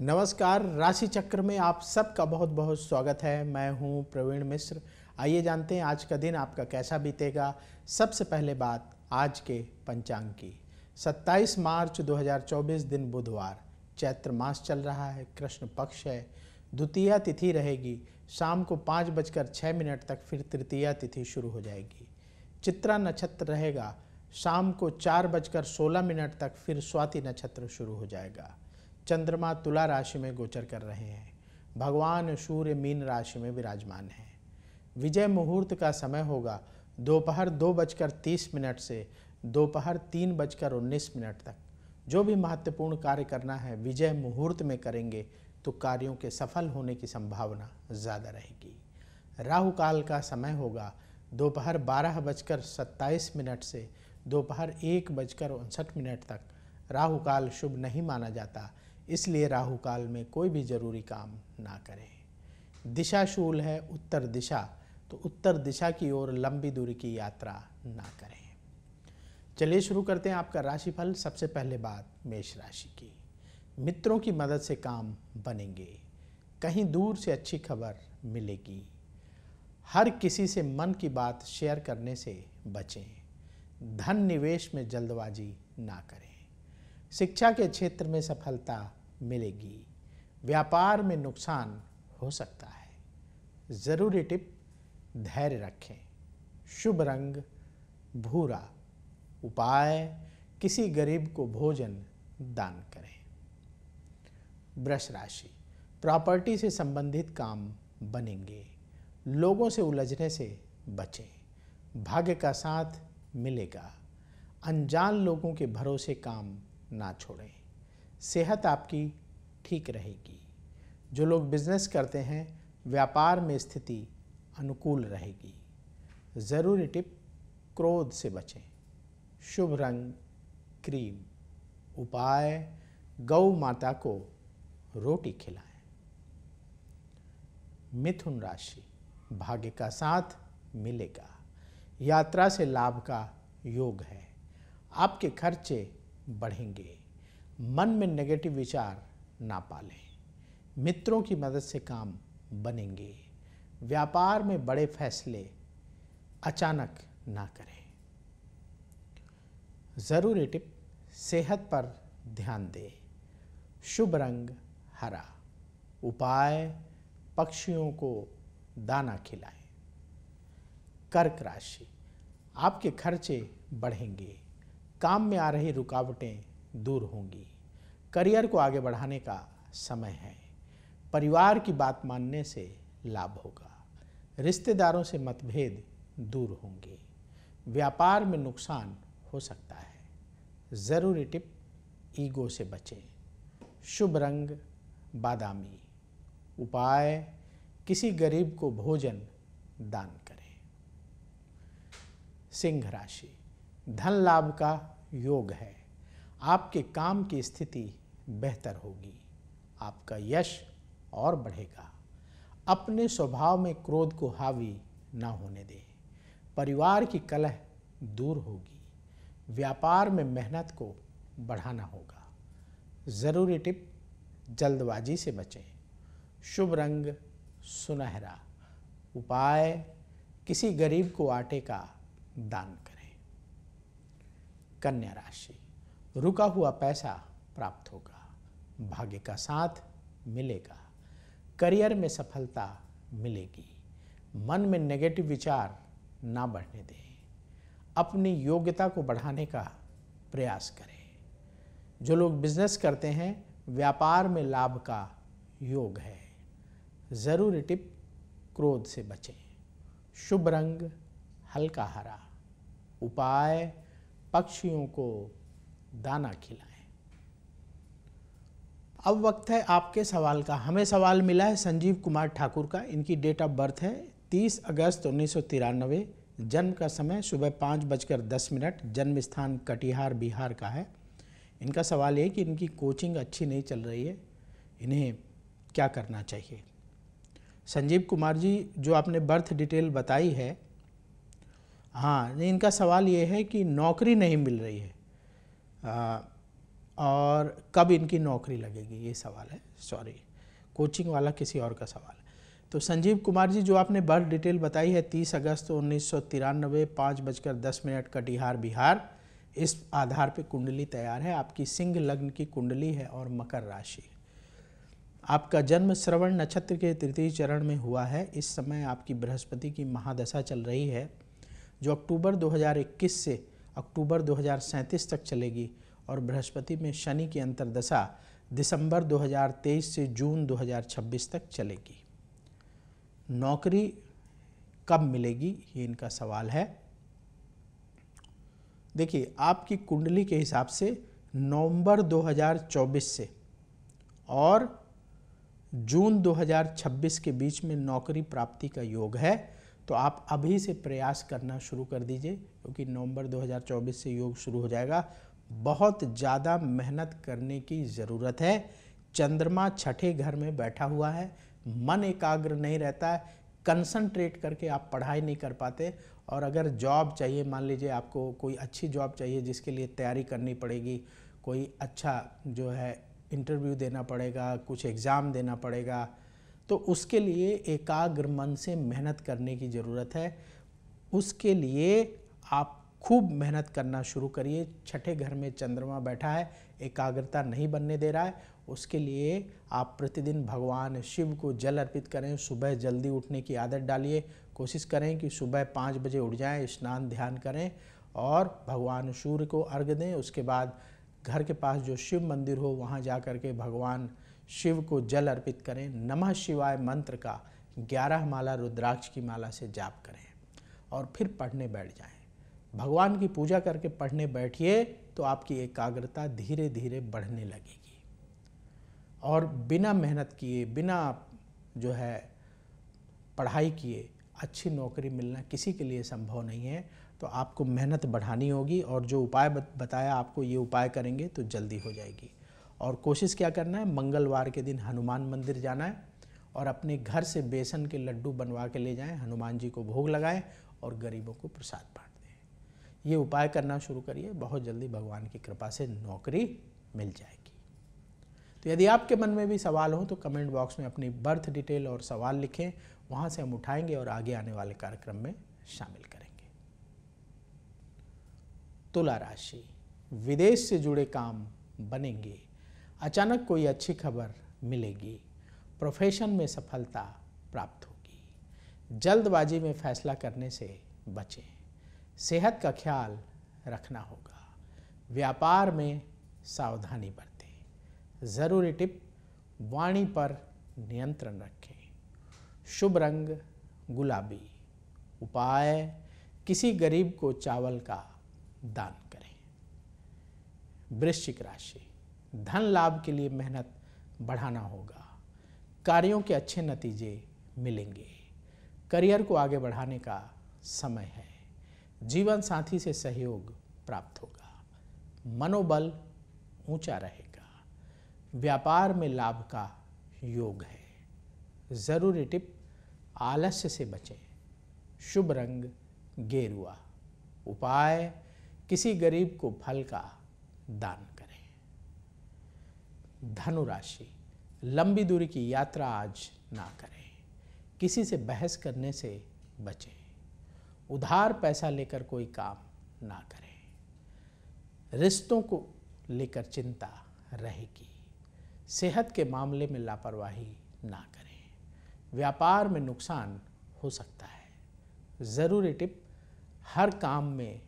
नमस्कार राशि चक्र में आप सबका बहुत बहुत स्वागत है मैं हूं प्रवीण मिश्र आइए जानते हैं आज का दिन आपका कैसा बीतेगा सबसे पहले बात आज के पंचांग की 27 मार्च 2024 दिन बुधवार चैत्र मास चल रहा है कृष्ण पक्ष है द्वितीय तिथि रहेगी शाम को पाँच बजकर छः मिनट तक फिर तृतीय तिथि शुरू हो जाएगी चित्रा नक्षत्र रहेगा शाम को चार बजकर सोलह मिनट तक फिर स्वाति नक्षत्र शुरू हो जाएगा चंद्रमा तुला राशि में गोचर कर रहे हैं भगवान सूर्य मीन राशि में विराजमान हैं विजय मुहूर्त का समय होगा दोपहर दो, दो बजकर तीस मिनट से दोपहर तीन बजकर उन्नीस मिनट तक जो भी महत्वपूर्ण कार्य करना है विजय मुहूर्त में करेंगे तो कार्यों के सफल होने की संभावना ज़्यादा रहेगी राहु काल का समय होगा दोपहर बारह बजकर सत्ताईस मिनट से दोपहर एक बजकर उनसठ मिनट तक राहु काल शुभ नहीं माना जाता इसलिए राहु काल में कोई भी जरूरी काम ना करें दिशा शूल है उत्तर दिशा तो उत्तर दिशा की ओर लंबी दूरी की यात्रा ना करें चलिए शुरू करते हैं आपका राशिफल सबसे पहले बात मेष राशि की मित्रों की मदद से काम बनेंगे कहीं दूर से अच्छी खबर मिलेगी हर किसी से मन की बात शेयर करने से बचें धन निवेश में जल्दबाजी ना करें शिक्षा के क्षेत्र में सफलता मिलेगी व्यापार में नुकसान हो सकता है ज़रूरी टिप धैर्य रखें शुभ रंग भूरा उपाय किसी गरीब को भोजन दान करें वृष राशि प्रॉपर्टी से संबंधित काम बनेंगे लोगों से उलझने से बचें भाग्य का साथ मिलेगा अनजान लोगों के भरोसे काम ना छोड़ें सेहत आपकी ठीक रहेगी जो लोग बिजनेस करते हैं व्यापार में स्थिति अनुकूल रहेगी ज़रूरी टिप क्रोध से बचें शुभ रंग क्रीम उपाय गौ माता को रोटी खिलाएं मिथुन राशि भाग्य का साथ मिलेगा यात्रा से लाभ का योग है आपके खर्चे बढ़ेंगे मन में नेगेटिव विचार ना पालें मित्रों की मदद से काम बनेंगे व्यापार में बड़े फैसले अचानक ना करें ज़रूरी टिप सेहत पर ध्यान दें शुभ रंग हरा उपाय पक्षियों को दाना खिलाएं कर्क राशि आपके खर्चे बढ़ेंगे काम में आ रही रुकावटें दूर होंगी करियर को आगे बढ़ाने का समय है परिवार की बात मानने से लाभ होगा रिश्तेदारों से मतभेद दूर होंगे व्यापार में नुकसान हो सकता है ज़रूरी टिप ईगो से बचें शुभ रंग बादामी उपाय किसी गरीब को भोजन दान करें सिंह राशि धन लाभ का योग है आपके काम की स्थिति बेहतर होगी आपका यश और बढ़ेगा अपने स्वभाव में क्रोध को हावी ना होने दें परिवार की कलह दूर होगी व्यापार में मेहनत को बढ़ाना होगा ज़रूरी टिप जल्दबाजी से बचें शुभ रंग सुनहरा उपाय किसी गरीब को आटे का दान करें कन्या राशि रुका हुआ पैसा प्राप्त होगा भाग्य का साथ मिलेगा करियर में सफलता मिलेगी मन में नेगेटिव विचार ना बढ़ने दें अपनी योग्यता को बढ़ाने का प्रयास करें जो लोग बिजनेस करते हैं व्यापार में लाभ का योग है ज़रूरी टिप क्रोध से बचें शुभ रंग हल्का हरा उपाय पक्षियों को दाना खिलाएं अब वक्त है आपके सवाल का हमें सवाल मिला है संजीव कुमार ठाकुर का इनकी डेट ऑफ बर्थ है 30 अगस्त उन्नीस जन्म का समय सुबह पाँच बजकर दस मिनट जन्म स्थान कटिहार बिहार का है इनका सवाल ये कि इनकी कोचिंग अच्छी नहीं चल रही है इन्हें क्या करना चाहिए संजीव कुमार जी जो आपने बर्थ डिटेल बताई है हाँ इनका सवाल ये है कि नौकरी नहीं मिल रही है आ, और कब इनकी नौकरी लगेगी ये सवाल है सॉरी कोचिंग वाला किसी और का सवाल है तो संजीव कुमार जी जो आपने बर्थ डिटेल बताई है 30 अगस्त उन्नीस सौ तिरानबे पाँच बजकर दस मिनट कटिहार बिहार इस आधार पर कुंडली तैयार है आपकी सिंह लग्न की कुंडली है और मकर राशि आपका जन्म श्रवण नक्षत्र के तृतीय चरण में हुआ है इस समय आपकी बृहस्पति की महादशा चल रही है जो अक्टूबर 2021 से अक्टूबर 2037 तक चलेगी और बृहस्पति में शनि की अंतर्दशा दिसंबर 2023 से जून 2026 तक चलेगी नौकरी कब मिलेगी ये इनका सवाल है देखिए आपकी कुंडली के हिसाब से नवंबर 2024 से और जून 2026 के बीच में नौकरी प्राप्ति का योग है तो आप अभी से प्रयास करना शुरू कर दीजिए क्योंकि नवंबर 2024 से योग शुरू हो जाएगा बहुत ज़्यादा मेहनत करने की ज़रूरत है चंद्रमा छठे घर में बैठा हुआ है मन एकाग्र नहीं रहता है कंसंट्रेट करके आप पढ़ाई नहीं कर पाते और अगर जॉब चाहिए मान लीजिए आपको कोई अच्छी जॉब चाहिए जिसके लिए तैयारी करनी पड़ेगी कोई अच्छा जो है इंटरव्यू देना पड़ेगा कुछ एग्ज़ाम देना पड़ेगा तो उसके लिए एकाग्र मन से मेहनत करने की ज़रूरत है उसके लिए आप खूब मेहनत करना शुरू करिए छठे घर में चंद्रमा बैठा है एकाग्रता नहीं बनने दे रहा है उसके लिए आप प्रतिदिन भगवान शिव को जल अर्पित करें सुबह जल्दी उठने की आदत डालिए कोशिश करें कि सुबह पाँच बजे उठ जाएं स्नान ध्यान करें और भगवान सूर्य को अर्घ दें उसके बाद घर के पास जो शिव मंदिर हो वहाँ जा कर के भगवान शिव को जल अर्पित करें नमः शिवाय मंत्र का ग्यारह माला रुद्राक्ष की माला से जाप करें और फिर पढ़ने बैठ जाएं। भगवान की पूजा करके पढ़ने बैठिए तो आपकी एकाग्रता धीरे धीरे बढ़ने लगेगी और बिना मेहनत किए बिना जो है पढ़ाई किए अच्छी नौकरी मिलना किसी के लिए संभव नहीं है तो आपको मेहनत बढ़ानी होगी और जो उपाय बताया आपको ये उपाय करेंगे तो जल्दी हो जाएगी और कोशिश क्या करना है मंगलवार के दिन हनुमान मंदिर जाना है और अपने घर से बेसन के लड्डू बनवा के ले जाएं हनुमान जी को भोग लगाएं और गरीबों को प्रसाद बांट दें ये उपाय करना शुरू करिए बहुत जल्दी भगवान की कृपा से नौकरी मिल जाएगी तो यदि आपके मन में भी सवाल हो तो कमेंट बॉक्स में अपनी बर्थ डिटेल और सवाल लिखें वहाँ से हम उठाएंगे और आगे आने वाले कार्यक्रम में शामिल करेंगे तुला राशि विदेश से जुड़े काम बनेंगे अचानक कोई अच्छी खबर मिलेगी प्रोफेशन में सफलता प्राप्त होगी जल्दबाजी में फैसला करने से बचें सेहत का ख्याल रखना होगा व्यापार में सावधानी बरतें ज़रूरी टिप वाणी पर नियंत्रण रखें शुभ रंग गुलाबी उपाय किसी गरीब को चावल का दान करें वृश्चिक राशि धन लाभ के लिए मेहनत बढ़ाना होगा कार्यों के अच्छे नतीजे मिलेंगे करियर को आगे बढ़ाने का समय है जीवन साथी से सहयोग प्राप्त होगा मनोबल ऊंचा रहेगा व्यापार में लाभ का योग है ज़रूरी टिप आलस्य से बचें शुभ रंग गेरुआ उपाय किसी गरीब को फल का दान करें धनु राशि लंबी दूरी की यात्रा आज ना करें किसी से बहस करने से बचें उधार पैसा लेकर कोई काम ना करें रिश्तों को लेकर चिंता रहेगी सेहत के मामले में लापरवाही ना करें व्यापार में नुकसान हो सकता है ज़रूरी टिप हर काम में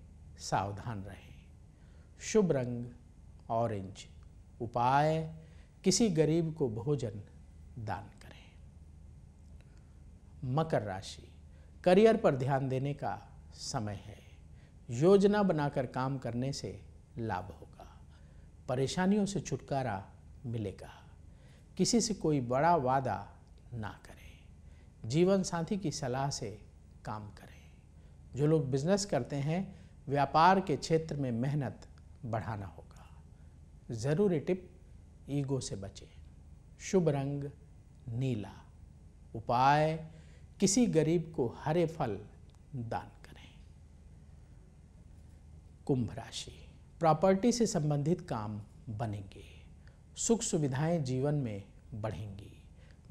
सावधान रहें शुभ रंग ऑरेंज उपाय किसी गरीब को भोजन दान करें मकर राशि करियर पर ध्यान देने का समय है योजना बनाकर काम करने से लाभ होगा परेशानियों से छुटकारा मिलेगा किसी से कोई बड़ा वादा ना करें जीवन साथी की सलाह से काम करें जो लोग बिजनेस करते हैं व्यापार के क्षेत्र में मेहनत बढ़ाना होगा ज़रूरी टिप ईगो से बचें शुभ रंग नीला उपाय किसी गरीब को हरे फल दान करें कुंभ राशि प्रॉपर्टी से संबंधित काम बनेंगे सुख सुविधाएं जीवन में बढ़ेंगी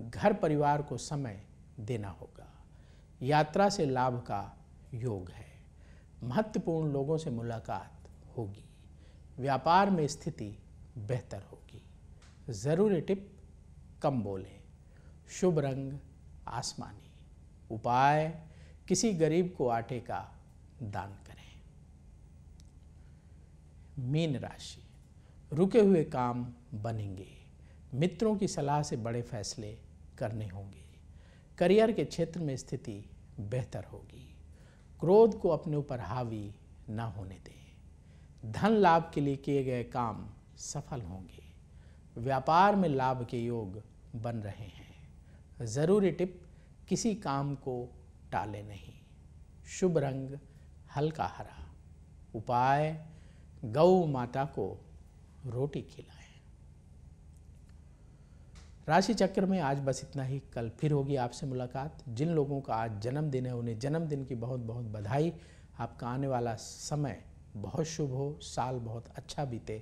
घर परिवार को समय देना होगा यात्रा से लाभ का योग है महत्वपूर्ण लोगों से मुलाकात होगी व्यापार में स्थिति बेहतर होगी ज़रूरी टिप कम बोलें शुभ रंग आसमानी उपाय किसी गरीब को आटे का दान करें मीन राशि रुके हुए काम बनेंगे मित्रों की सलाह से बड़े फैसले करने होंगे करियर के क्षेत्र में स्थिति बेहतर होगी क्रोध को अपने ऊपर हावी न होने दें धन लाभ के लिए किए गए काम सफल होंगे व्यापार में लाभ के योग बन रहे हैं ज़रूरी टिप किसी काम को टाले नहीं शुभ रंग हल्का हरा उपाय गौ माता को रोटी खिलाएं राशि चक्र में आज बस इतना ही कल फिर होगी आपसे मुलाकात जिन लोगों का आज जन्मदिन है उन्हें जन्मदिन की बहुत बहुत बधाई आपका आने वाला समय बहुत शुभ हो साल बहुत अच्छा बीते